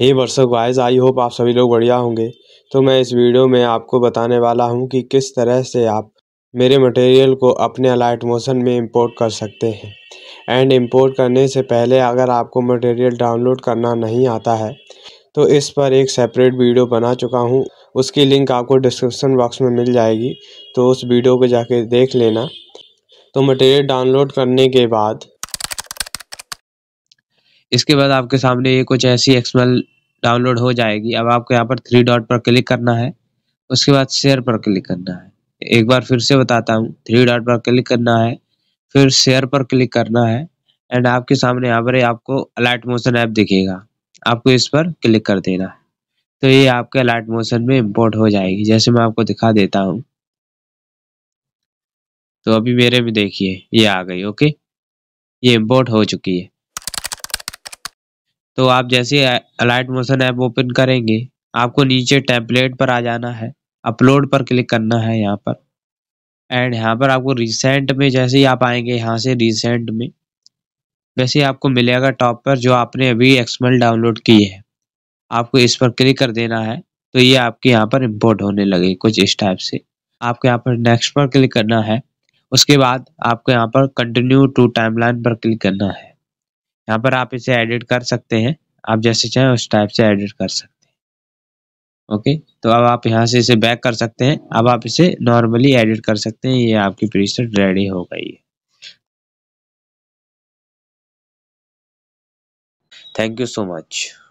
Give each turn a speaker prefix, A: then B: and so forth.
A: हे वर्षो guys I hope आप सभी लोग बढ़िया होंगे तो मैं इस वीडियो में आपको बताने वाला हूं कि किस तरह से आप मेरे मटेरियल को अपने अलाइट मोशन में इंपोर्ट कर सकते हैं एंड इंपोर्ट करने से पहले अगर आपको मटेरियल डाउनलोड करना नहीं आता है तो इस पर एक सेपरेट वीडियो बना चुका हूँ उसकी लिंक आपको डिस्क्रिप्सन बॉक्स में मिल जाएगी तो उस वीडियो को जाके देख लेना तो मटेरियल डाउनलोड करने के बाद
B: इसके बाद आपके सामने ये कुछ ऐसी एक्सएल डाउनलोड हो जाएगी अब आपको यहाँ पर थ्री डॉट पर क्लिक करना है उसके बाद शेयर पर क्लिक करना है एक बार फिर से बताता हूँ थ्री डॉट पर क्लिक करना है फिर शेयर पर क्लिक करना है एंड आपके सामने यहाँ पर आपको अलाइट मोशन ऐप दिखेगा आपको इस पर क्लिक कर देना है तो ये आपके अलाइट मोशन में इम्पोर्ट हो जाएगी जैसे मैं आपको दिखा देता हूँ तो अभी मेरे में देखिए ये आ गई ओके ये इम्पोर्ट हो चुकी है तो आप जैसे अलाइट मोशन ऐप ओपन करेंगे आपको नीचे टेम्पलेट पर आ जाना है अपलोड पर क्लिक करना है यहाँ पर एंड यहाँ पर आपको रिसेंट में जैसे ही आप आएंगे यहाँ से रिसेंट में वैसे आपको मिलेगा टॉप पर जो आपने अभी एक्समल डाउनलोड की है आपको इस पर क्लिक कर देना है तो ये आपके यहाँ पर इम्पोर्ट होने लगे कुछ इस टाइप से आपको यहाँ पर नेक्स्ट पर क्लिक करना है उसके बाद आपको यहाँ पर कंटिन्यू टू टाइमलाइन पर क्लिक करना है यहाँ पर आप इसे एडिट कर सकते हैं आप जैसे चाहें उस टाइप से एडिट कर सकते हैं ओके तो अब आप यहाँ से इसे बैक कर सकते हैं अब आप इसे नॉर्मली एडिट कर सकते हैं ये आपकी प्रीसेट रेडी हो गई है थैंक यू सो मच